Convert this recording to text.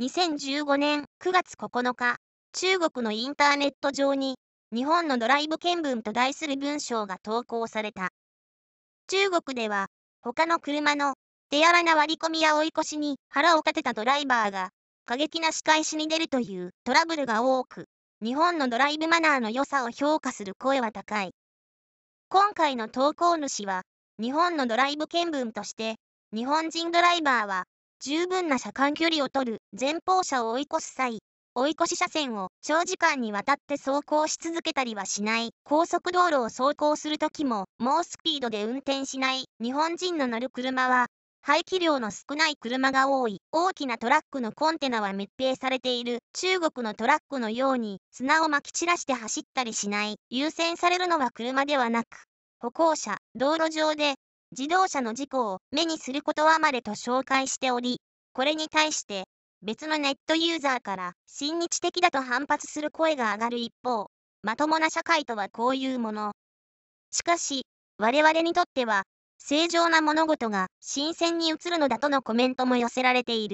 2015年9月9日、中国のインターネット上に、日本のドライブ見聞と題する文章が投稿された。中国では、他の車の手荒な割り込みや追い越しに腹を立てたドライバーが、過激な仕返しに出るというトラブルが多く、日本のドライブマナーの良さを評価する声は高い。今回の投稿主は、日本のドライブ見聞として、日本人ドライバーは十分な車間距離を取る前方車を追い越す際、追い越し車線を長時間にわたって走行し続けたりはしない高速道路を走行するときも猛スピードで運転しない日本人の乗る車は排気量の少ない車が多い大きなトラックのコンテナは密閉されている中国のトラックのように砂をまき散らして走ったりしない優先されるのは車ではなく歩行者道路上で自動車の事故を目にすることはまでと紹介しており、これに対して別のネットユーザーから親日的だと反発する声が上がる一方、まともな社会とはこういうもの。しかし、我々にとっては正常な物事が新鮮に映るのだとのコメントも寄せられている。